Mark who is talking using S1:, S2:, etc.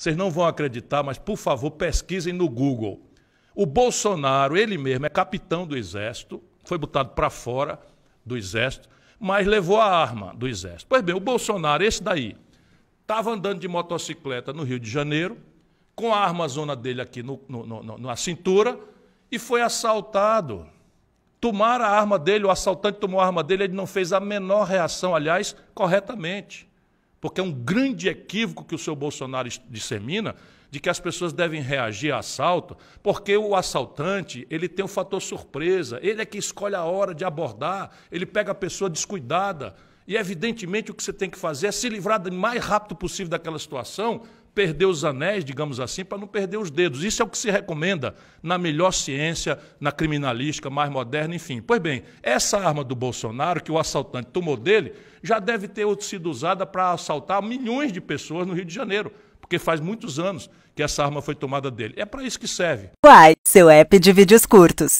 S1: Vocês não vão acreditar, mas por favor, pesquisem no Google. O Bolsonaro, ele mesmo, é capitão do Exército, foi botado para fora do Exército, mas levou a arma do Exército. Pois bem, o Bolsonaro, esse daí, estava andando de motocicleta no Rio de Janeiro, com a zona dele aqui no, no, no, na cintura, e foi assaltado. Tomaram a arma dele, o assaltante tomou a arma dele, ele não fez a menor reação, aliás, corretamente. Porque é um grande equívoco que o seu Bolsonaro dissemina de que as pessoas devem reagir a assalto, porque o assaltante ele tem o um fator surpresa, ele é que escolhe a hora de abordar, ele pega a pessoa descuidada. E, evidentemente, o que você tem que fazer é se livrar o mais rápido possível daquela situação perder os anéis, digamos assim, para não perder os dedos. Isso é o que se recomenda na melhor ciência, na criminalística mais moderna, enfim. Pois bem, essa arma do Bolsonaro, que o assaltante tomou dele, já deve ter sido usada para assaltar milhões de pessoas no Rio de Janeiro, porque faz muitos anos que essa arma foi tomada dele. É para isso que serve. Uai, seu app de vídeos curtos.